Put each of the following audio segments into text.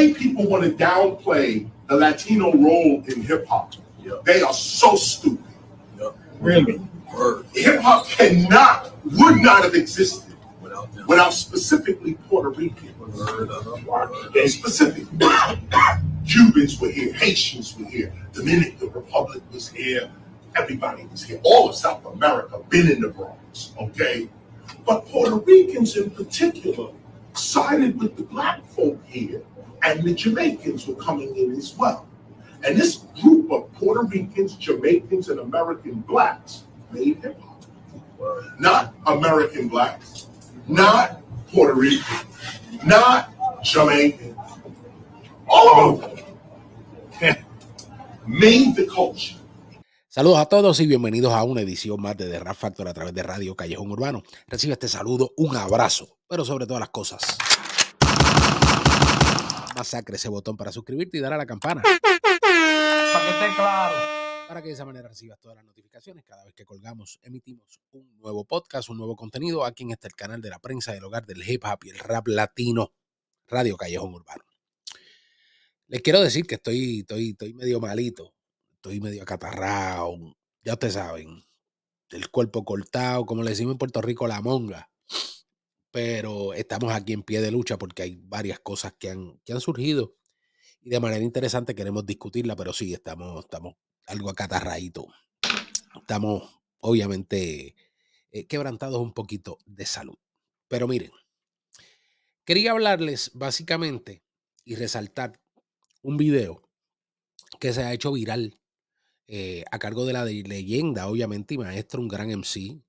way people want to downplay the Latino role in hip hop, yep. they are so stupid. Yep. Really? Hip hop cannot, would not have existed without, without specifically Puerto Ricans. Uh-huh. Specifically, Cubans were here, Haitians were here, Dominican Republic was here, everybody was here. All of South America been in the Bronx, okay? But Puerto Ricans in particular sided with the black folk here and the Jamaicans were coming in as well. And this group of Puerto Ricans, Jamaicans, and American blacks made hip hop. Not American blacks, not Puerto Rican, not Jamaican. All of them made the culture. Saludos a todos y bienvenidos a una edición más de The Rap Factor a través de Radio Callejón Urbano. Recibe este saludo, un abrazo, pero sobre todas las cosas sacre ese botón para suscribirte y dar a la campana. Para que esté claro. Para que de esa manera recibas todas las notificaciones cada vez que colgamos, emitimos un nuevo podcast, un nuevo contenido. Aquí en este el canal de la prensa del hogar del hip hop y el rap latino, Radio Callejón Urbano. Les quiero decir que estoy, estoy, estoy medio malito, estoy medio acatarrado, ya ustedes saben, el cuerpo cortado, como le decimos en Puerto Rico, la monga pero estamos aquí en pie de lucha porque hay varias cosas que han, que han surgido y de manera interesante queremos discutirla, pero sí, estamos, estamos algo atarradito. Estamos, obviamente, eh, quebrantados un poquito de salud. Pero miren, quería hablarles básicamente y resaltar un video que se ha hecho viral eh, a cargo de la leyenda, obviamente, y maestro, un gran MC,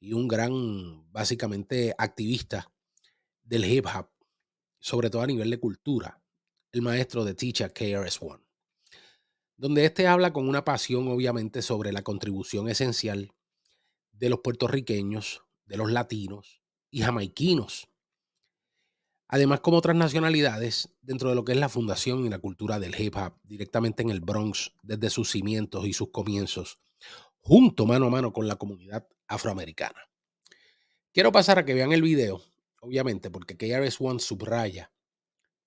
y un gran, básicamente, activista del hip hop, sobre todo a nivel de cultura, el maestro de Teacher KRS-One, donde este habla con una pasión, obviamente, sobre la contribución esencial de los puertorriqueños, de los latinos y jamaiquinos, además como otras nacionalidades, dentro de lo que es la fundación y la cultura del hip hop, directamente en el Bronx, desde sus cimientos y sus comienzos, junto mano a mano con la comunidad afroamericana. Quiero pasar a que vean el video, obviamente, porque KRS One subraya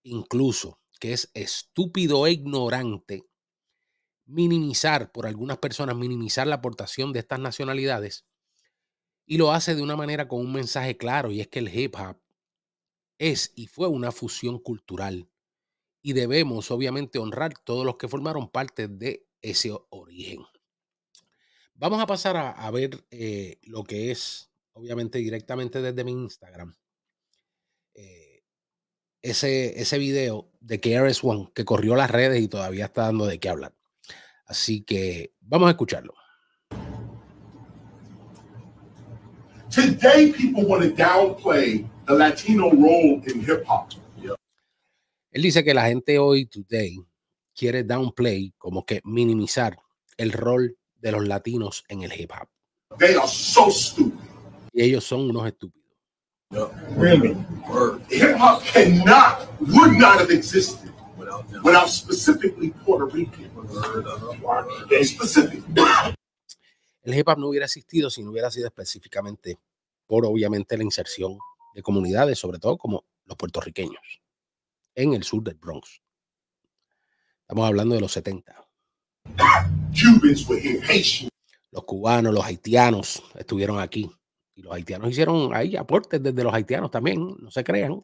incluso que es estúpido e ignorante minimizar por algunas personas, minimizar la aportación de estas nacionalidades y lo hace de una manera con un mensaje claro y es que el hip hop es y fue una fusión cultural y debemos obviamente honrar todos los que formaron parte de ese origen. Vamos a pasar a, ver eh, lo que es, obviamente, directamente desde mi Instagram. Eh, ese, ese video de KRS-One que corrió las redes y todavía está dando de qué hablar. Así que vamos a escucharlo. Today people want to downplay the Latino role in hip hop. Él dice que la gente hoy, today, quiere downplay, como que minimizar el rol de los latinos en el hip hop. Y ellos son unos estúpidos. Hip hop not have existed uh-huh. El hip hop no hubiera existido si no hubiera sido específicamente por obviamente la inserción de comunidades, sobre todo como los puertorriqueños, en el sur del Bronx. Estamos hablando de los 70. Los cubanos, los haitianos estuvieron aquí. Y los haitianos hicieron ahí aportes desde los haitianos también, no se crean.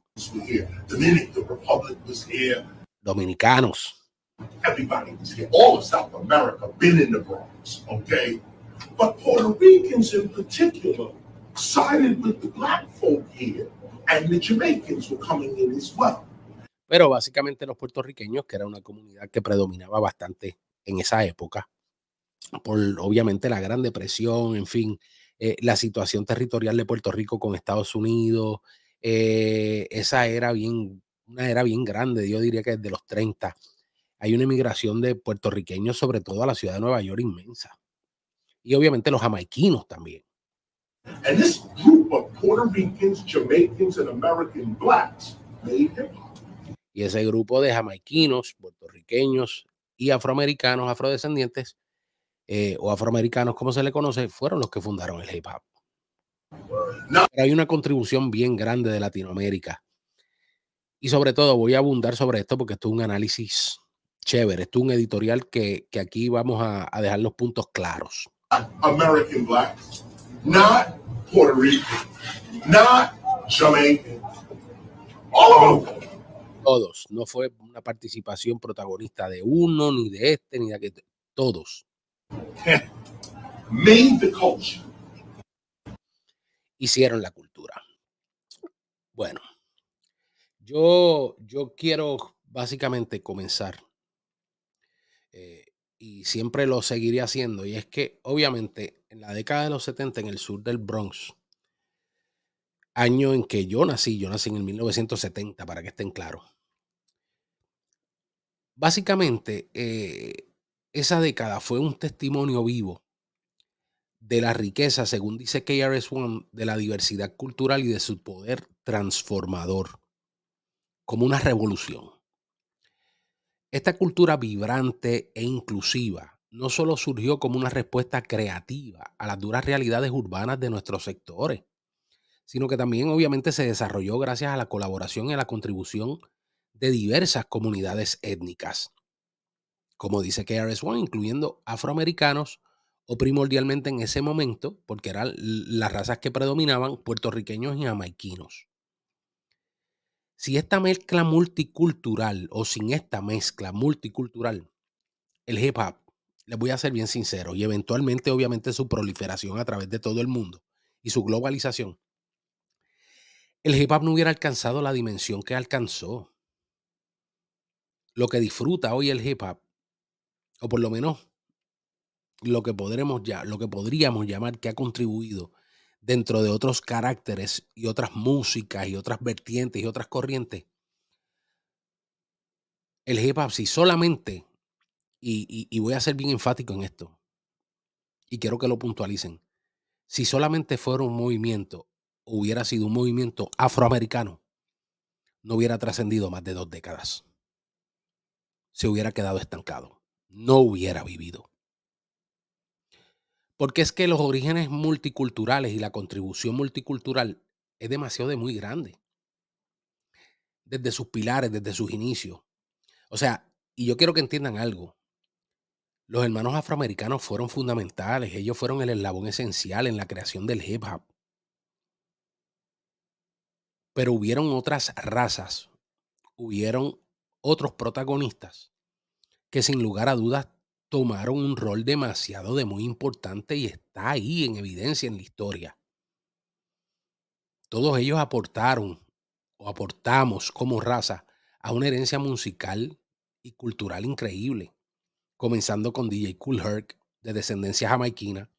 Dominicanos. Pero básicamente los puertorriqueños, que era una comunidad que predominaba bastante en esa época, por obviamente la Gran Depresión, en fin, eh, la situación territorial de Puerto Rico con Estados Unidos, eh, esa era bien, una era bien grande, yo diría que desde los 30 hay una inmigración de puertorriqueños, sobre todo a la ciudad de Nueva York, inmensa. Y obviamente los jamaiquinos también. y ese grupo de jamaiquinos, puertorriqueños y afroamericanos, afrodescendientes, eh, o afroamericanos, como se le conoce, fueron los que fundaron el hip hop. hay una contribución bien grande de Latinoamérica. Y sobre todo voy a abundar sobre esto porque esto es un análisis chévere, esto es un editorial que, aquí vamos a, dejar los puntos claros. American Black, not Puerto Todos, no fue una participación protagonista de uno, ni de este, ni de aquel, todos. Hicieron la cultura. Bueno, yo, yo quiero básicamente comenzar eh, y siempre lo seguiré haciendo. Y es que, obviamente, en la década de los 70 en el sur del Bronx, año en que yo nací, yo nací en el 1970, para que estén claros. Básicamente, eh, esa década fue un testimonio vivo de la riqueza, según dice KRS-One, de la diversidad cultural y de su poder transformador, como una revolución. Esta cultura vibrante e inclusiva no solo surgió como una respuesta creativa a las duras realidades urbanas de nuestros sectores, sino que también obviamente se desarrolló gracias a la colaboración y a la contribución de diversas comunidades étnicas como dice KRS-One, incluyendo afroamericanos o primordialmente en ese momento, porque eran las razas que predominaban, puertorriqueños y jamaiquinos. Si esta mezcla multicultural o sin esta mezcla multicultural, el hip hop, les voy a ser bien sincero, y eventualmente obviamente su proliferación a través de todo el mundo y su globalización, el hip hop no hubiera alcanzado la dimensión que alcanzó. Lo que disfruta hoy el hip hop o por lo menos lo que podremos ya, lo que podríamos llamar que ha contribuido dentro de otros caracteres y otras músicas y otras vertientes y otras corrientes. El hip hop, si solamente, y, y voy a ser bien enfático en esto, y quiero que lo puntualicen, si solamente fuera un movimiento, hubiera sido un movimiento afroamericano, no hubiera trascendido más de dos décadas. Se hubiera quedado estancado no hubiera vivido. Porque es que los orígenes multiculturales y la contribución multicultural es demasiado de muy grande. Desde sus pilares, desde sus inicios. O sea, y yo quiero que entiendan algo. Los hermanos afroamericanos fueron fundamentales, ellos fueron el eslabón esencial en la creación del hip hop. Pero hubieron otras razas, hubieron otros protagonistas que sin lugar a dudas tomaron un rol demasiado de muy importante y está ahí en evidencia en la historia. Todos ellos aportaron o aportamos como raza a una herencia musical y cultural increíble, comenzando con DJ Cool Herc de descendencia jamaiquina,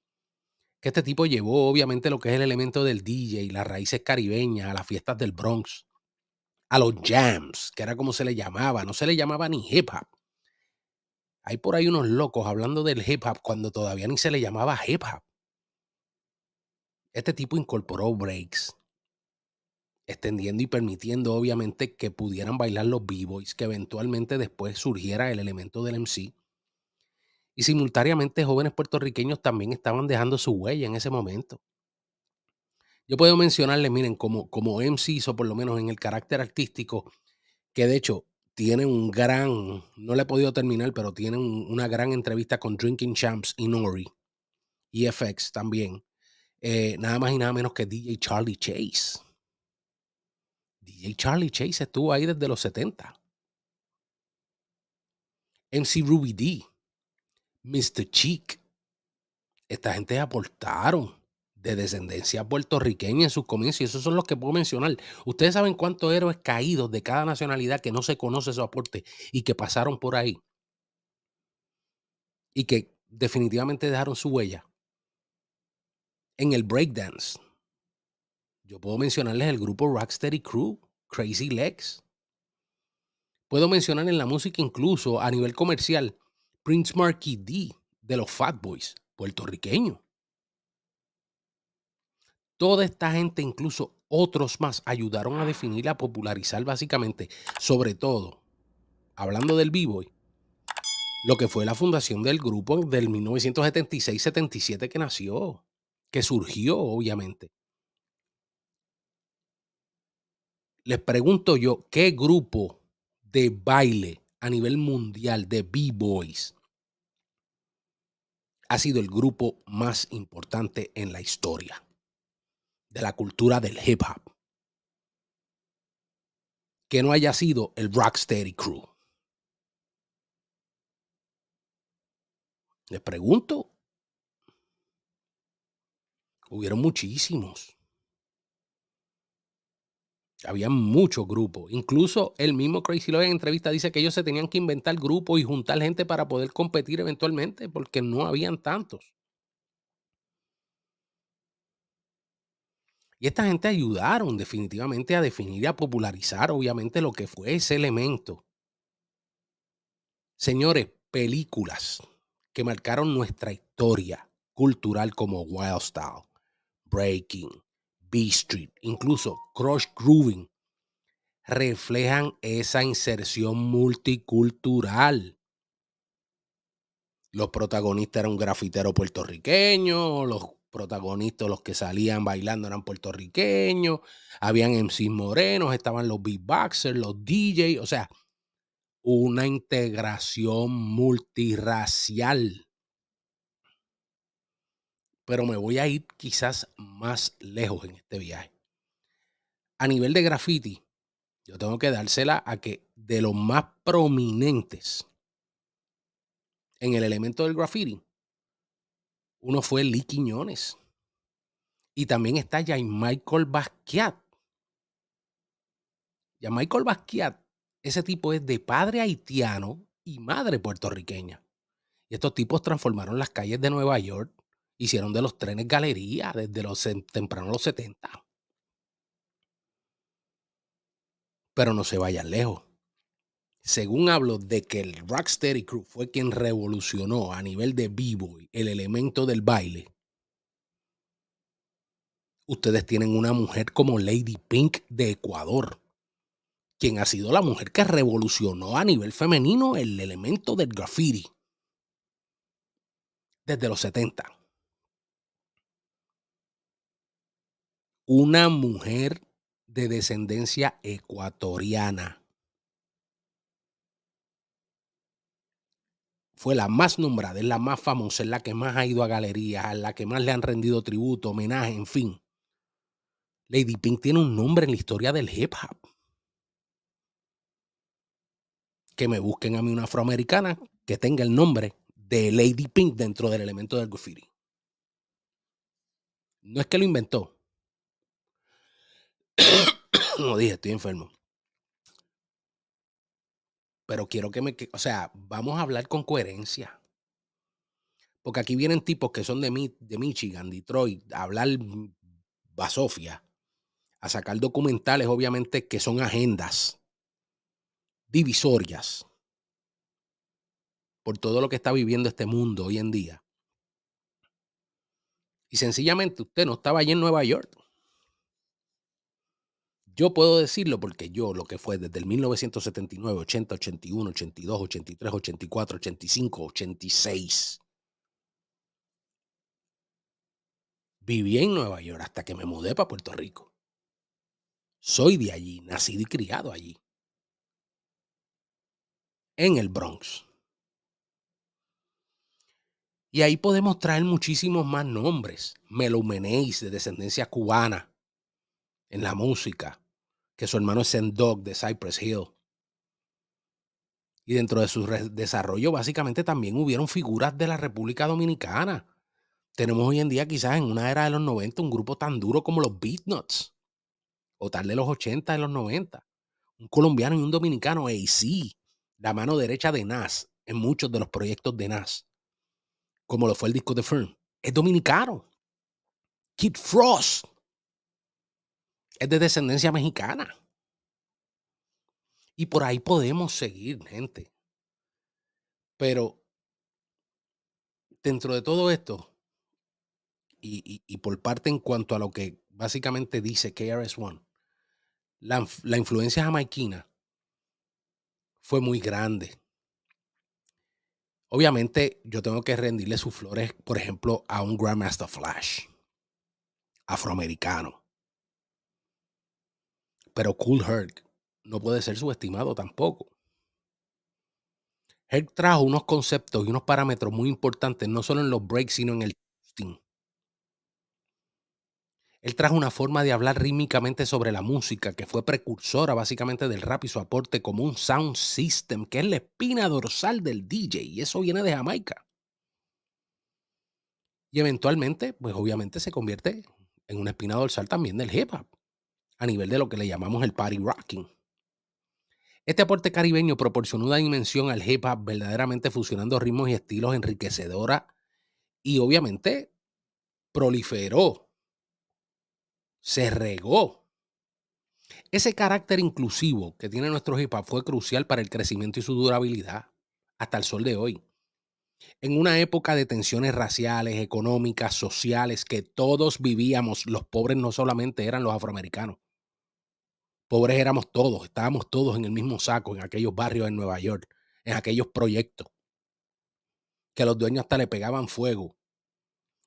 que este tipo llevó obviamente lo que es el elemento del DJ, las raíces caribeñas, a las fiestas del Bronx, a los jams, que era como se le llamaba, no se le llamaba ni hip hop, hay por ahí unos locos hablando del hip hop cuando todavía ni se le llamaba hip hop. Este tipo incorporó breaks, extendiendo y permitiendo obviamente que pudieran bailar los b-boys, que eventualmente después surgiera el elemento del MC. Y simultáneamente jóvenes puertorriqueños también estaban dejando su huella en ese momento. Yo puedo mencionarles, miren, como, como MC hizo por lo menos en el carácter artístico, que de hecho tiene un gran, no le he podido terminar, pero tiene una gran entrevista con Drinking Champs y Nori y FX también. Eh, nada más y nada menos que DJ Charlie Chase. DJ Charlie Chase estuvo ahí desde los 70. MC Ruby D, Mr. Cheek. Esta gente aportaron de descendencia puertorriqueña en sus comienzos, y esos son los que puedo mencionar. Ustedes saben cuántos héroes caídos de cada nacionalidad que no se conoce su aporte y que pasaron por ahí y que definitivamente dejaron su huella. En el breakdance, yo puedo mencionarles el grupo Rocksteady Crew, Crazy Legs. Puedo mencionar en la música incluso a nivel comercial Prince marquis D de los Fat Boys, puertorriqueño. Toda esta gente, incluso otros más, ayudaron a definir, a popularizar básicamente, sobre todo, hablando del B-Boy, lo que fue la fundación del grupo del 1976-77 que nació, que surgió, obviamente. Les pregunto yo, ¿qué grupo de baile a nivel mundial de B-Boys ha sido el grupo más importante en la historia? de la cultura del hip hop que no haya sido el Rocksteady Crew. Les pregunto. Hubieron muchísimos. Había muchos grupos. Incluso el mismo Crazy Love en entrevista dice que ellos se tenían que inventar grupos y juntar gente para poder competir eventualmente porque no habían tantos. Y esta gente ayudaron definitivamente a definir y a popularizar, obviamente, lo que fue ese elemento. Señores, películas que marcaron nuestra historia cultural como Wild Style, Breaking, B Street, incluso Crush Grooving, reflejan esa inserción multicultural. Los protagonistas eran un grafitero puertorriqueño, los protagonistas, los que salían bailando eran puertorriqueños, habían MCs morenos, estaban los beatboxers, los DJs, o sea, una integración multirracial. Pero me voy a ir quizás más lejos en este viaje. A nivel de graffiti, yo tengo que dársela a que de los más prominentes en el elemento del graffiti uno fue Lee Quiñones. Y también está ya Michael Basquiat. Ya Michael Basquiat, ese tipo es de padre haitiano y madre puertorriqueña. Y estos tipos transformaron las calles de Nueva York, hicieron de los trenes galería desde los tempranos los 70. Pero no se vayan lejos según hablo de que el Rocksteady Crew fue quien revolucionó a nivel de b-boy el elemento del baile, ustedes tienen una mujer como Lady Pink de Ecuador, quien ha sido la mujer que revolucionó a nivel femenino el elemento del graffiti desde los 70. Una mujer de descendencia ecuatoriana fue la más nombrada, es la más famosa, es la que más ha ido a galerías, a la que más le han rendido tributo, homenaje, en fin. Lady Pink tiene un nombre en la historia del hip hop. Que me busquen a mí una afroamericana que tenga el nombre de Lady Pink dentro del elemento del graffiti. No es que lo inventó. No dije, estoy enfermo pero quiero que me, o sea, vamos a hablar con coherencia. Porque aquí vienen tipos que son de, de Michigan, Detroit, a hablar basofia, a sacar documentales, obviamente, que son agendas divisorias por todo lo que está viviendo este mundo hoy en día. Y sencillamente usted no estaba allí en Nueva York. Yo puedo decirlo porque yo, lo que fue desde el 1979, 80, 81, 82, 83, 84, 85, 86, viví en Nueva York hasta que me mudé para Puerto Rico. Soy de allí, nacido y criado allí. En el Bronx. Y ahí podemos traer muchísimos más nombres. Melomenéis de descendencia cubana en la música que su hermano es Dog de Cypress Hill. Y dentro de su desarrollo, básicamente también hubieron figuras de la República Dominicana. Tenemos hoy en día, quizás en una era de los 90, un grupo tan duro como los Beatnuts, o tal de los 80, de los 90. Un colombiano y un dominicano, y sí, la mano derecha de Nas en muchos de los proyectos de Nas, como lo fue el disco de Firm. Es dominicano. Kid Frost es de descendencia mexicana. Y por ahí podemos seguir, gente. Pero dentro de todo esto, y, por parte en cuanto a lo que básicamente dice KRS-One, la, la influencia jamaiquina fue muy grande. Obviamente, yo tengo que rendirle sus flores, por ejemplo, a un Grandmaster Flash afroamericano pero Cool Herc no puede ser subestimado tampoco. Herc trajo unos conceptos y unos parámetros muy importantes, no solo en los breaks, sino en el testing. Él trajo una forma de hablar rítmicamente sobre la música que fue precursora básicamente del rap y su aporte como un sound system, que es la espina dorsal del DJ, y eso viene de Jamaica. Y eventualmente, pues obviamente se convierte en una espina dorsal también del hip hop a nivel de lo que le llamamos el party rocking. Este aporte caribeño proporcionó una dimensión al hip hop verdaderamente fusionando ritmos y estilos enriquecedora y obviamente proliferó, se regó. Ese carácter inclusivo que tiene nuestro hip hop fue crucial para el crecimiento y su durabilidad hasta el sol de hoy. En una época de tensiones raciales, económicas, sociales que todos vivíamos, los pobres no solamente eran los afroamericanos pobres éramos todos, estábamos todos en el mismo saco, en aquellos barrios en Nueva York, en aquellos proyectos, que los dueños hasta le pegaban fuego.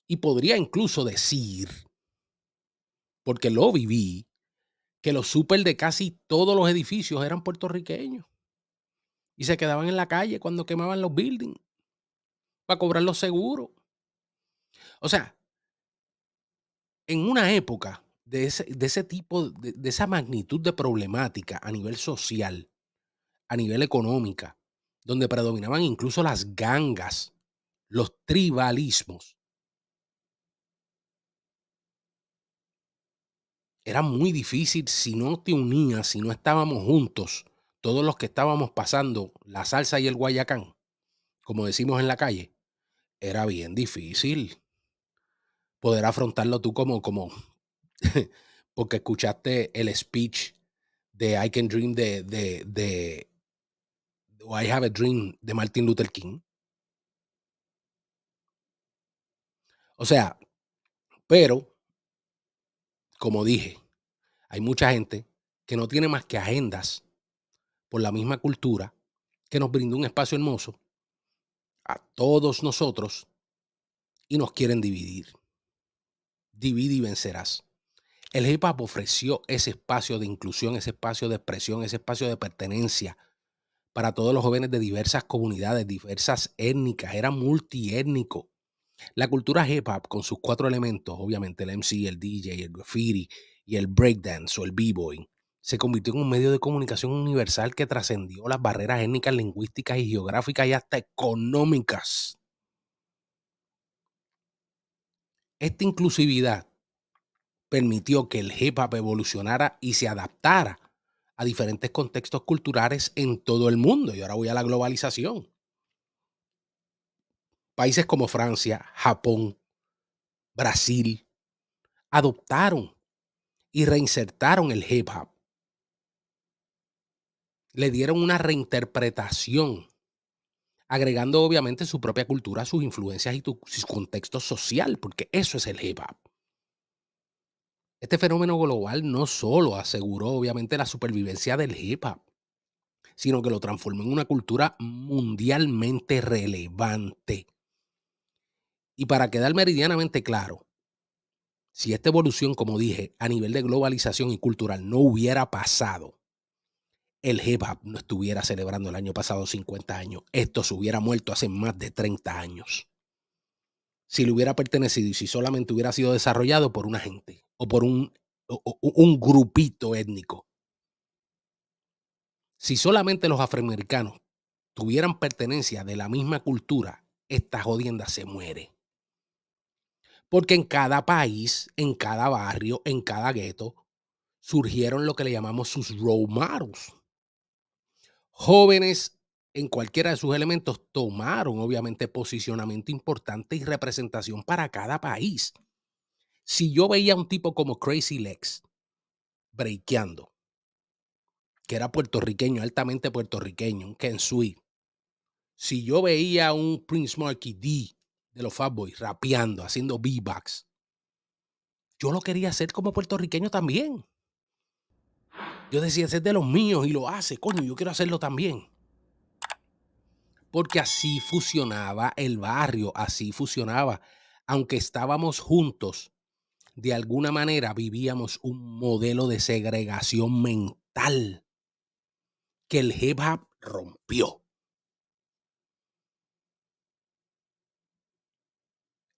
Y podría incluso decir, porque lo viví, que los súper de casi todos los edificios eran puertorriqueños y se quedaban en la calle cuando quemaban los buildings para cobrar los seguros. O sea, en una época de ese, tipo, de, esa magnitud de problemática a nivel social, a nivel económica, donde predominaban incluso las gangas, los tribalismos. Era muy difícil si no te unías, si no estábamos juntos, todos los que estábamos pasando la salsa y el guayacán, como decimos en la calle, era bien difícil poder afrontarlo tú como, como, porque escuchaste el speech de I Can Dream de, de, I Have a Dream de Martin Luther King. O sea, pero, como dije, hay mucha gente que no tiene más que agendas por la misma cultura que nos brinda un espacio hermoso a todos nosotros y nos quieren dividir. Divide y vencerás. El hip hop ofreció ese espacio de inclusión, ese espacio de expresión, ese espacio de pertenencia para todos los jóvenes de diversas comunidades, diversas étnicas, era multiétnico. La cultura hip hop con sus cuatro elementos, obviamente el MC, el DJ, el graffiti y el breakdance o el b-boy, se convirtió en un medio de comunicación universal que trascendió las barreras étnicas, lingüísticas y geográficas y hasta económicas. Esta inclusividad permitió que el hip hop evolucionara y se adaptara a diferentes contextos culturales en todo el mundo. Y ahora voy a la globalización. Países como Francia, Japón, Brasil, adoptaron y reinsertaron el hip hop. Le dieron una reinterpretación, agregando obviamente su propia cultura, sus influencias y su contexto social, porque eso es el hip hop. Este fenómeno global no solo aseguró obviamente la supervivencia del hip hop, sino que lo transformó en una cultura mundialmente relevante. Y para quedar meridianamente claro, si esta evolución, como dije, a nivel de globalización y cultural no hubiera pasado, el hip hop no estuviera celebrando el año pasado 50 años. Esto se hubiera muerto hace más de 30 años si le hubiera pertenecido y si solamente hubiera sido desarrollado por una gente o por un, un grupito étnico. Si solamente los afroamericanos tuvieran pertenencia de la misma cultura, esta jodienda se muere. Porque en cada país, en cada barrio, en cada gueto, surgieron lo que le llamamos sus Romaros. Jóvenes en cualquiera de sus elementos tomaron obviamente posicionamiento importante y representación para cada país. Si yo veía a un tipo como Crazy Legs, breakando, que era puertorriqueño, altamente puertorriqueño, un Sui. si yo veía a un Prince Marky D de los Fat rapeando, haciendo beatbox, yo lo quería hacer como puertorriqueño también. Yo decía, ese es de los míos y lo hace, coño, yo quiero hacerlo también porque así fusionaba el barrio, así fusionaba. Aunque estábamos juntos, de alguna manera vivíamos un modelo de segregación mental que el hip rompió.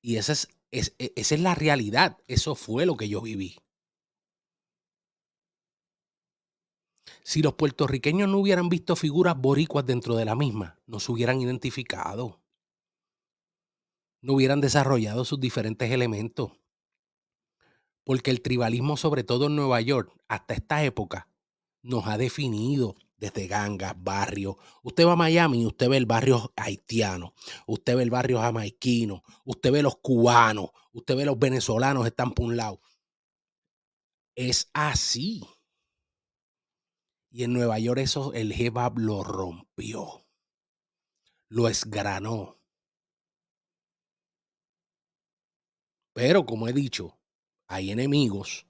Y esa es, es, e, esa es la realidad, eso fue lo que yo viví. Si los puertorriqueños no hubieran visto figuras boricuas dentro de la misma, no se hubieran identificado. No hubieran desarrollado sus diferentes elementos. Porque el tribalismo, sobre todo en Nueva York, hasta esta época, nos ha definido desde gangas, barrios. Usted va a Miami y usted ve el barrio haitiano, usted ve el barrio jamaiquino, usted ve los cubanos, usted ve los venezolanos están por un lado. Es así. Y en Nueva York eso el Jebab lo rompió, lo esgranó. Pero como he dicho, hay enemigos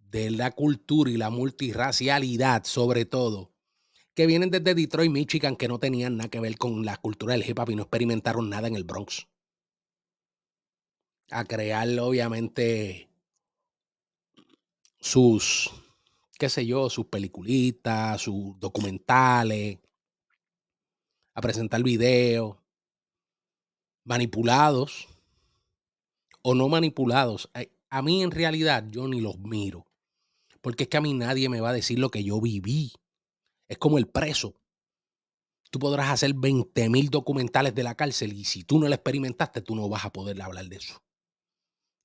de la cultura y la multiracialidad sobre todo, que vienen desde Detroit, Michigan, que no tenían nada que ver con la cultura del hip hop y no experimentaron nada en el Bronx. A crear obviamente sus qué sé yo, sus peliculitas, sus documentales, a presentar videos, manipulados o no manipulados. A mí en realidad yo ni los miro, porque es que a mí nadie me va a decir lo que yo viví. Es como el preso. Tú podrás hacer 20.000 mil documentales de la cárcel y si tú no lo experimentaste, tú no vas a poder hablar de eso.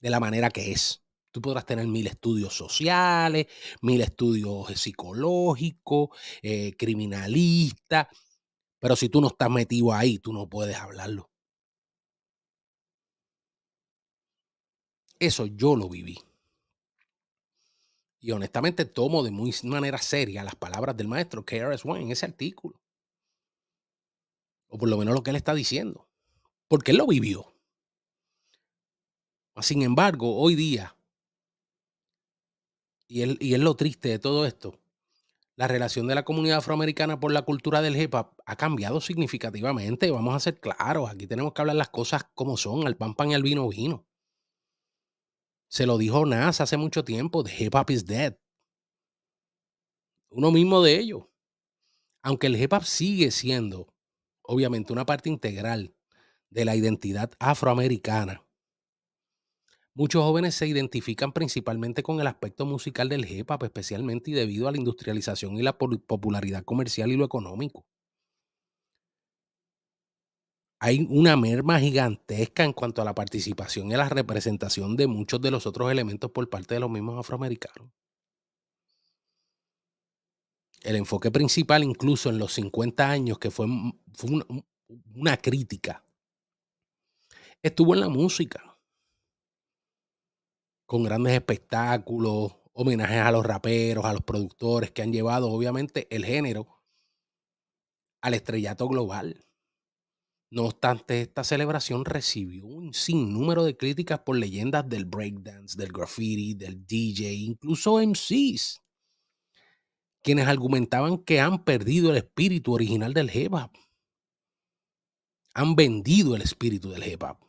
De la manera que es. Tú podrás tener mil estudios sociales, mil estudios eh, psicológicos, eh, criminalistas, pero si tú no estás metido ahí, tú no puedes hablarlo. Eso yo lo viví. Y honestamente tomo de muy manera seria las palabras del maestro KRS One en ese artículo. O por lo menos lo que él está diciendo. Porque él lo vivió. Sin embargo, hoy día y es, lo triste de todo esto, la relación de la comunidad afroamericana por la cultura del hip hop ha cambiado significativamente. Vamos a ser claros, aquí tenemos que hablar las cosas como son, al pan pan y al vino vino. Se lo dijo Nas hace mucho tiempo, the hip hop is dead. Uno mismo de ellos. Aunque el hip hop sigue siendo, obviamente, una parte integral de la identidad afroamericana, Muchos jóvenes se identifican principalmente con el aspecto musical del hip hop, especialmente debido a la industrialización y la popularidad comercial y lo económico. Hay una merma gigantesca en cuanto a la participación y la representación de muchos de los otros elementos por parte de los mismos afroamericanos. El enfoque principal, incluso en los 50 años, que fue, una crítica, estuvo en la música con grandes espectáculos, homenajes a los raperos, a los productores que han llevado obviamente el género al estrellato global. No obstante, esta celebración recibió un sinnúmero de críticas por leyendas del breakdance, del graffiti, del DJ, incluso MCs, quienes argumentaban que han perdido el espíritu original del hip hop. Han vendido el espíritu del hip hop.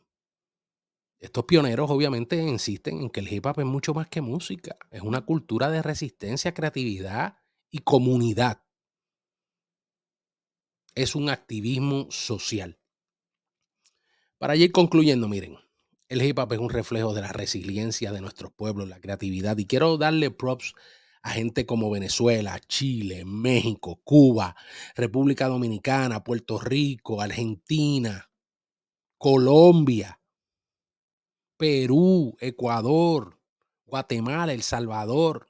Estos pioneros obviamente insisten en que el hip hop es mucho más que música, es una cultura de resistencia, creatividad y comunidad. Es un activismo social. Para ir concluyendo, miren, el hip hop es un reflejo de la resiliencia de nuestros pueblos, la creatividad. Y quiero darle props a gente como Venezuela, Chile, México, Cuba, República Dominicana, Puerto Rico, Argentina, Colombia, Perú, Ecuador, Guatemala, El Salvador,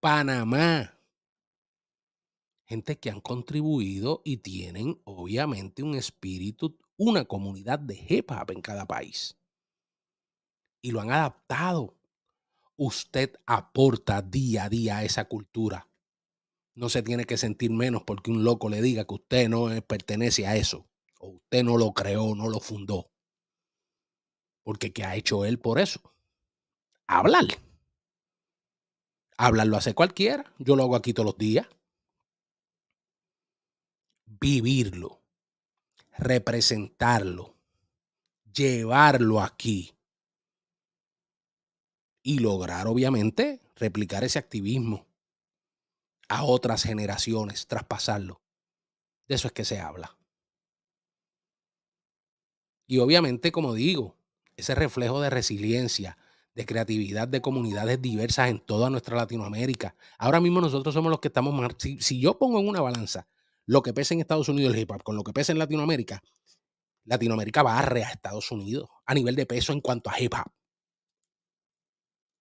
Panamá. Gente que han contribuido y tienen obviamente un espíritu, una comunidad de hip en cada país. Y lo han adaptado. Usted aporta día a día a esa cultura. No se tiene que sentir menos porque un loco le diga que usted no pertenece a eso. O usted no lo creó, no lo fundó. Porque ¿qué ha hecho él por eso? Hablar. Hablarlo hace cualquiera. Yo lo hago aquí todos los días. Vivirlo. Representarlo. Llevarlo aquí. Y lograr, obviamente, replicar ese activismo a otras generaciones, traspasarlo. De eso es que se habla. Y obviamente, como digo, ese reflejo de resiliencia, de creatividad de comunidades diversas en toda nuestra Latinoamérica. Ahora mismo nosotros somos los que estamos más... Si, yo pongo en una balanza lo que pesa en Estados Unidos el hip hop con lo que pesa en Latinoamérica, Latinoamérica barre a Estados Unidos a nivel de peso en cuanto a hip hop.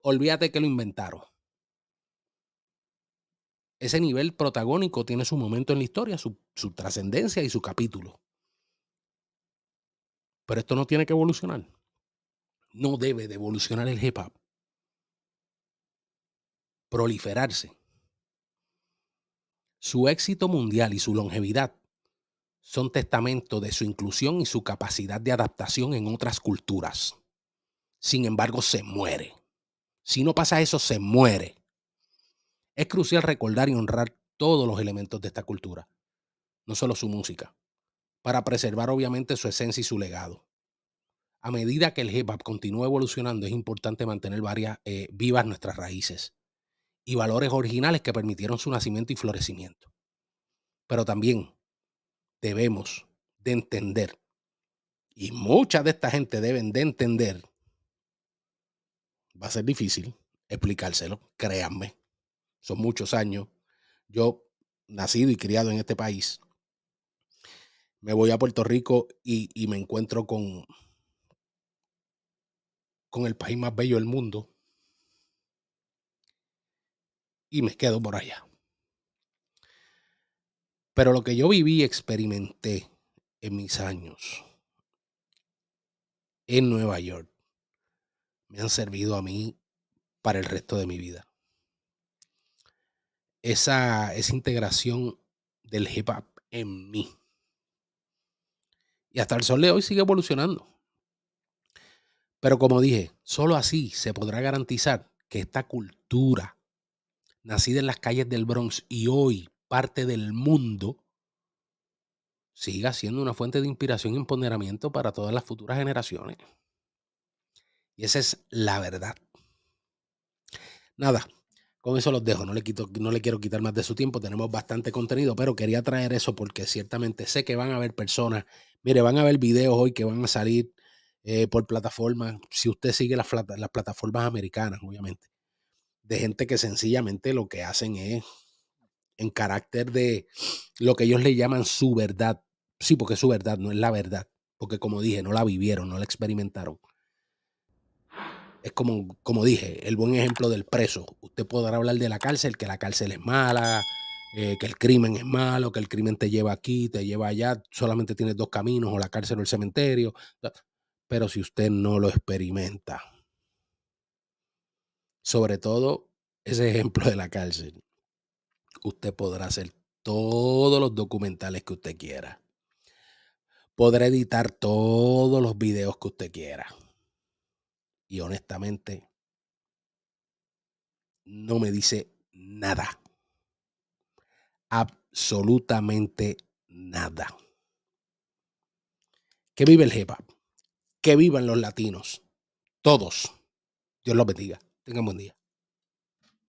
Olvídate que lo inventaron. Ese nivel protagónico tiene su momento en la historia, su trascendencia y su capítulo. Pero esto no tiene que evolucionar no debe devolucionar el hip hop, proliferarse. Su éxito mundial y su longevidad son testamento de su inclusión y su capacidad de adaptación en otras culturas. Sin embargo, se muere. Si no pasa eso, se muere. Es crucial recordar y honrar todos los elementos de esta cultura, no solo su música, para preservar obviamente su esencia y su legado a medida que el hip hop continúa evolucionando, es importante mantener varias eh, vivas nuestras raíces y valores originales que permitieron su nacimiento y florecimiento. Pero también debemos de entender, y mucha de esta gente deben de entender, va a ser difícil explicárselo, créanme, son muchos años, yo nacido y criado en este país, me voy a Puerto Rico y me encuentro con con el país más bello del mundo. Y me quedo por allá. Pero lo que yo viví, experimenté en mis años en Nueva York, me han servido a mí para el resto de mi vida. Esa, esa integración del hip hop en mí. Y hasta el sol de hoy sigue evolucionando. Pero como dije, solo así se podrá garantizar que esta cultura, nacida en las calles del Bronx y hoy parte del mundo, siga siendo una fuente de inspiración y empoderamiento para todas las futuras generaciones. Y esa es la verdad. Nada, con eso los dejo. No le, quito, no le quiero quitar más de su tiempo. Tenemos bastante contenido, pero quería traer eso porque ciertamente sé que van a haber personas. Mire, van a haber videos hoy que van a salir eh, por plataformas, si usted sigue las, plataformas americanas, obviamente, de gente que sencillamente lo que hacen es en carácter de lo que ellos le llaman su verdad. Sí, porque su verdad no es la verdad, porque como dije, no la vivieron, no la experimentaron. Es como, como dije, el buen ejemplo del preso. Usted podrá hablar de la cárcel, que la cárcel es mala, eh, que el crimen es malo, que el crimen te lleva aquí, te lleva allá, solamente tienes dos caminos, o la cárcel o el cementerio. Pero si usted no lo experimenta, sobre todo ese ejemplo de la cárcel, usted podrá hacer todos los documentales que usted quiera. Podrá editar todos los videos que usted quiera. Y honestamente, no me dice nada. Absolutamente nada. ¿Qué vive el hip que vivan los latinos. Todos. Dios los bendiga. Tengan buen día.